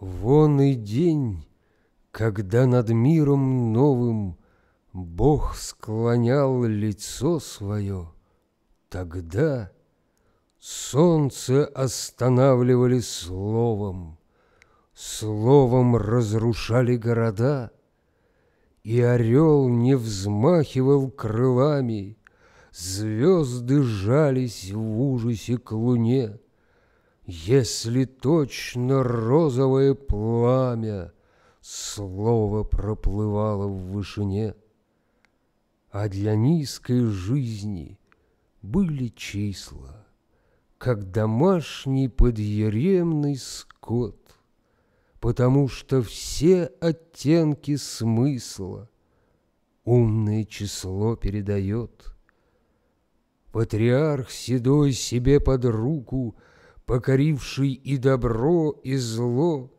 Вон и день, когда над миром новым Бог склонял лицо свое, тогда солнце останавливали словом, словом разрушали города, и орел не взмахивал крылами, звезды жались в ужасе к луне, если точно розовое пламя Слово проплывало в вышине, А для низкой жизни были числа, Как домашний подъеремный скот, Потому что все оттенки смысла Умное число передает. Патриарх седой себе под руку — покоривший и добро, и зло,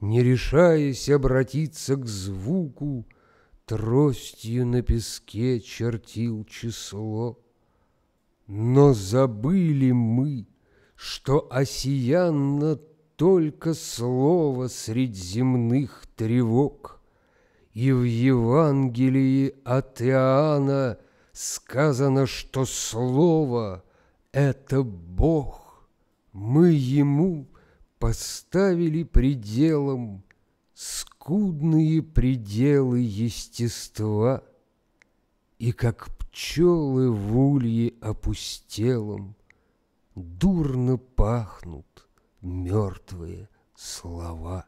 Не решаясь обратиться к звуку, Тростью на песке чертил число. Но забыли мы, что осиянно только слово средь земных тревог, И в Евангелии от Иоанна сказано, что слово — это Бог. Мы ему поставили пределом Скудные пределы естества, И как пчелы в улье опустелом Дурно пахнут мертвые слова.